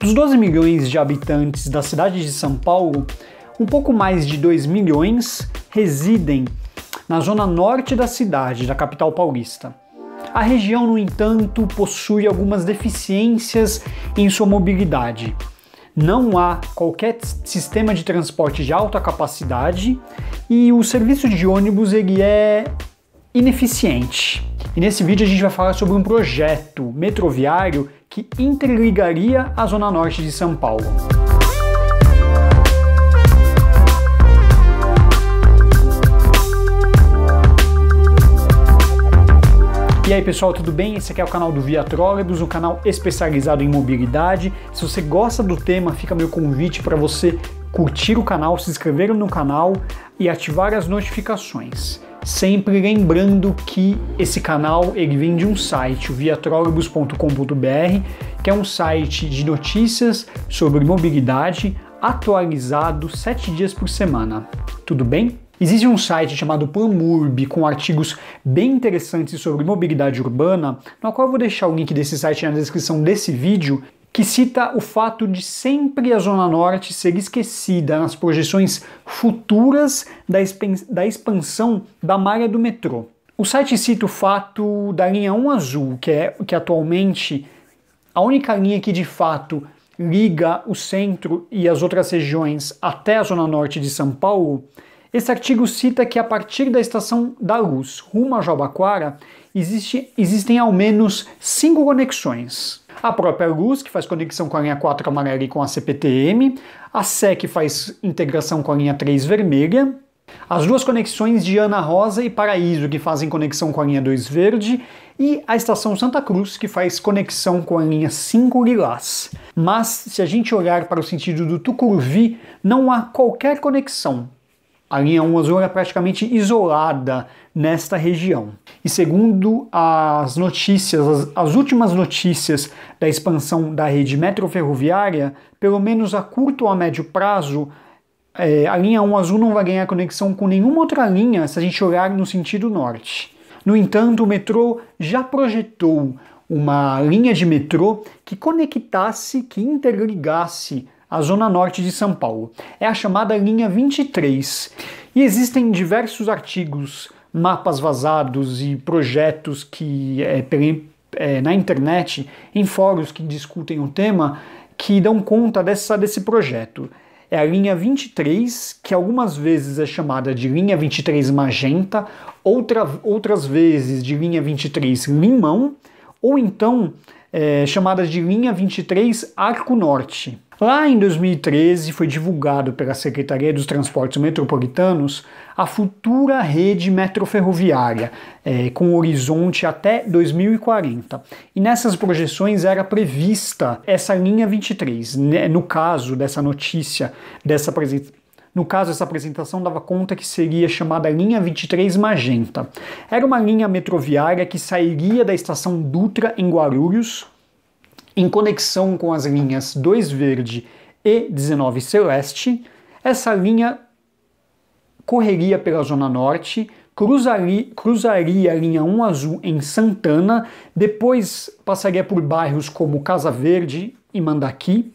Dos 12 milhões de habitantes da cidade de São Paulo, um pouco mais de 2 milhões residem na zona norte da cidade, da capital paulista. A região, no entanto, possui algumas deficiências em sua mobilidade. Não há qualquer sistema de transporte de alta capacidade e o serviço de ônibus ele é ineficiente. E nesse vídeo a gente vai falar sobre um projeto metroviário que interligaria a zona norte de São Paulo. E aí pessoal, tudo bem? Esse aqui é o canal do Via Trolleybus, um canal especializado em mobilidade. Se você gosta do tema, fica meu convite para você curtir o canal, se inscrever no canal e ativar as notificações. Sempre lembrando que esse canal ele vem de um site, o viatrolibus.com.br, que é um site de notícias sobre mobilidade atualizado sete dias por semana. Tudo bem? Existe um site chamado Pamurb com artigos bem interessantes sobre mobilidade urbana, no qual eu vou deixar o link desse site na descrição desse vídeo que cita o fato de sempre a Zona Norte ser esquecida nas projeções futuras da, expansão da malha do metrô. O site cita o fato da linha 1 azul, que é que atualmente a única linha que de fato liga o centro e as outras regiões até a zona norte de São Paulo. Esse artigo cita que a partir da estação da Luz, rumo a Jabaquara, existe, existem ao menos cinco conexões a própria Luz, que faz conexão com a linha 4 amarela e com a CPTM, a SEC faz integração com a linha 3 vermelha, as duas conexões de Ana Rosa e Paraíso, que fazem conexão com a linha 2 verde, e a estação Santa Cruz, que faz conexão com a linha 5 lilás. Mas, se a gente olhar para o sentido do Tucuruvi, não há qualquer conexão a linha 1 azul é praticamente isolada nesta região. E segundo as notícias, as, as últimas notícias da expansão da rede metroferroviária, pelo menos a curto ou a médio prazo, é, a linha 1 azul não vai ganhar conexão com nenhuma outra linha se a gente olhar no sentido norte. No entanto, o metrô já projetou uma linha de metrô que conectasse, que interligasse a zona norte de São Paulo. É a chamada linha 23. E existem diversos artigos, mapas vazados e projetos que é, é, na internet, em fóruns que discutem o tema, que dão conta dessa, desse projeto. É a linha 23, que algumas vezes é chamada de linha 23 magenta, outra, outras vezes de linha 23 limão, ou então é, chamada de linha 23 arco norte. Lá em 2013 foi divulgado pela Secretaria dos Transportes Metropolitanos a futura rede metroferroviária, é, com horizonte até 2040. E nessas projeções era prevista essa linha 23. Né? No caso dessa notícia, dessa no caso, essa apresentação dava conta que seria chamada linha 23 Magenta. Era uma linha metroviária que sairia da estação Dutra em Guarulhos, em conexão com as linhas 2 verde e 19 celeste, essa linha correria pela Zona Norte, cruzaria, cruzaria a linha 1 azul em Santana, depois passaria por bairros como Casa Verde e Mandaqui,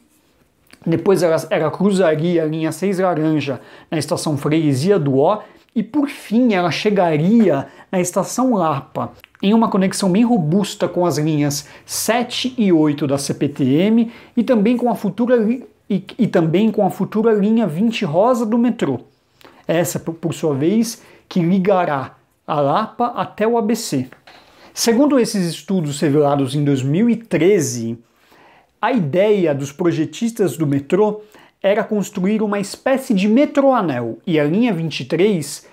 depois ela, ela cruzaria a linha 6 laranja na estação Freguesia do O e por fim ela chegaria na estação Lapa, em uma conexão bem robusta com as linhas 7 e 8 da CPTM e também com a futura, e, e também com a futura linha 20 rosa do metrô. Essa, por, por sua vez, que ligará a Lapa até o ABC. Segundo esses estudos revelados em 2013, a ideia dos projetistas do metrô era construir uma espécie de metroanel e a linha 23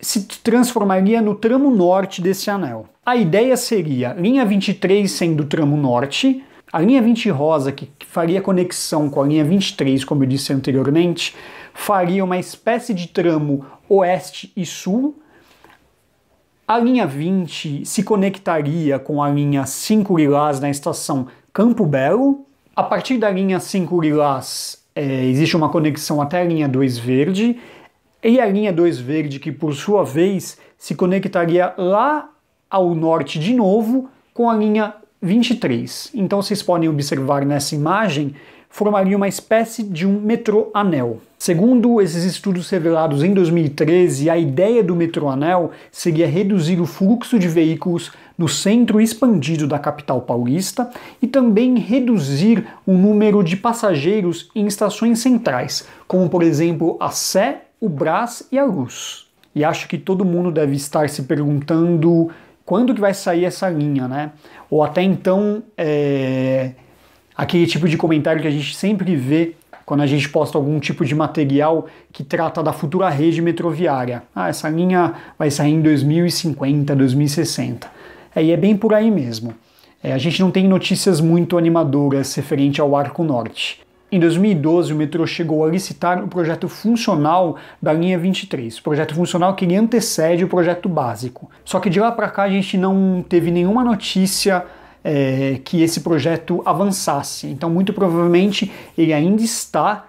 se transformaria no tramo norte desse anel. A ideia seria linha 23 sendo o tramo norte, a linha 20 rosa, que faria conexão com a linha 23, como eu disse anteriormente, faria uma espécie de tramo oeste e sul. A linha 20 se conectaria com a linha 5 Lilás na estação Campo Belo. A partir da linha 5 Lilás, é, existe uma conexão até a linha 2 Verde e a linha 2 verde, que por sua vez se conectaria lá ao norte de novo com a linha 23. Então vocês podem observar nessa imagem formaria uma espécie de um metrô-anel. Segundo esses estudos revelados em 2013, a ideia do metrô-anel seria reduzir o fluxo de veículos no centro expandido da capital paulista e também reduzir o número de passageiros em estações centrais, como por exemplo a Sé o Brás e a Luz. E acho que todo mundo deve estar se perguntando quando que vai sair essa linha, né? Ou até então, é... aquele tipo de comentário que a gente sempre vê quando a gente posta algum tipo de material que trata da futura rede metroviária. Ah, essa linha vai sair em 2050, 2060. É, e é bem por aí mesmo. É, a gente não tem notícias muito animadoras referente ao Arco Norte. Em 2012, o metrô chegou a licitar o projeto funcional da linha 23, projeto funcional que antecede o projeto básico. Só que de lá para cá a gente não teve nenhuma notícia é, que esse projeto avançasse. Então, muito provavelmente, ele ainda está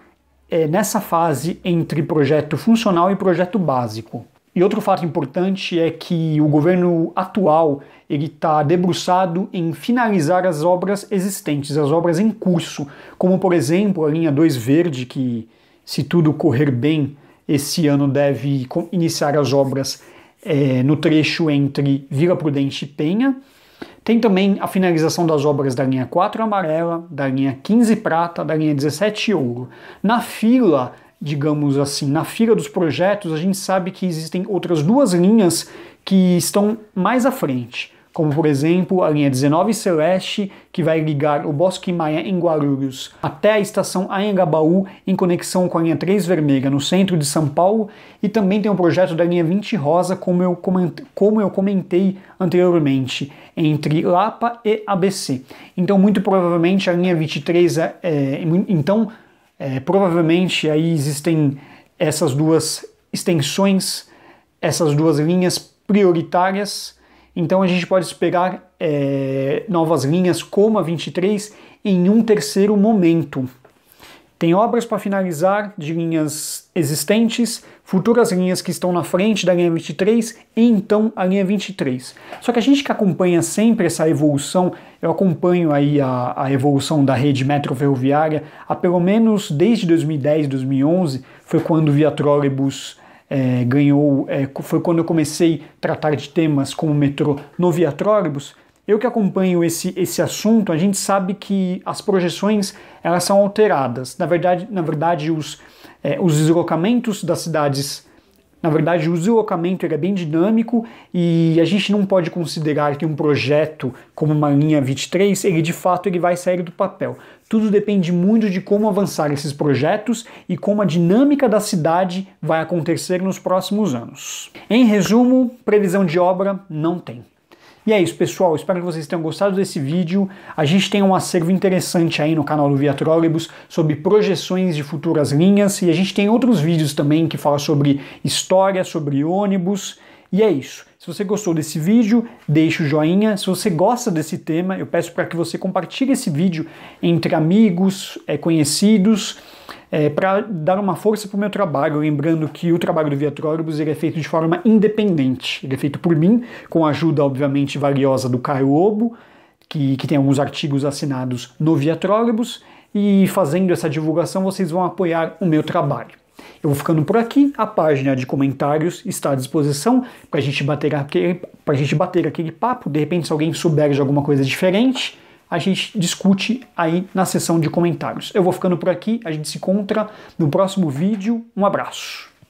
é, nessa fase entre projeto funcional e projeto básico. E outro fato importante é que o governo atual ele está debruçado em finalizar as obras existentes, as obras em curso, como por exemplo a linha 2 verde, que se tudo correr bem, esse ano deve iniciar as obras é, no trecho entre Vila Prudente e Penha. Tem também a finalização das obras da linha 4 amarela, da linha 15 prata, da linha 17 ouro. Na fila digamos assim, na fila dos projetos, a gente sabe que existem outras duas linhas que estão mais à frente, como por exemplo a linha 19 Celeste, que vai ligar o Bosque Maia em Guarulhos até a estação Anhangabaú, em conexão com a linha 3 Vermelha, no centro de São Paulo, e também tem o um projeto da linha 20 Rosa, como eu, como eu comentei anteriormente, entre Lapa e ABC. Então, muito provavelmente, a linha 23 é, é, é então, é, provavelmente aí existem essas duas extensões, essas duas linhas prioritárias. Então a gente pode esperar é, novas linhas como a 23 em um terceiro momento. Tem obras para finalizar de linhas existentes, futuras linhas que estão na frente da linha 23 e então a linha 23. Só que a gente que acompanha sempre essa evolução, eu acompanho aí a, a evolução da rede metroferroviária há pelo menos desde 2010, 2011, foi quando o Via Trolleybus é, ganhou, é, foi quando eu comecei a tratar de temas como metrô no Via Trolleybus, eu que acompanho esse, esse assunto, a gente sabe que as projeções elas são alteradas. Na verdade, na verdade os, é, os deslocamentos das cidades. Na verdade, o deslocamento é bem dinâmico e a gente não pode considerar que um projeto como uma linha 23, ele de fato ele vai sair do papel. Tudo depende muito de como avançar esses projetos e como a dinâmica da cidade vai acontecer nos próximos anos. Em resumo, previsão de obra não tem. E é isso, pessoal. Espero que vocês tenham gostado desse vídeo. A gente tem um acervo interessante aí no canal do Via Trolleybus sobre projeções de futuras linhas e a gente tem outros vídeos também que fala sobre história, sobre ônibus. E é isso. Se você gostou desse vídeo, deixe o joinha. Se você gosta desse tema, eu peço para que você compartilhe esse vídeo entre amigos, eh, conhecidos é, para dar uma força para o meu trabalho, lembrando que o trabalho do Viatrólogos é feito de forma independente. Ele é feito por mim, com a ajuda, obviamente, valiosa do Caio Lobo, que, que tem alguns artigos assinados no Viatrólogos, e fazendo essa divulgação vocês vão apoiar o meu trabalho. Eu vou ficando por aqui, a página de comentários está à disposição para gente bater aquele, a gente bater aquele papo, de repente se alguém souber de alguma coisa diferente, a gente discute aí na seção de comentários. Eu vou ficando por aqui, a gente se encontra no próximo vídeo. Um abraço!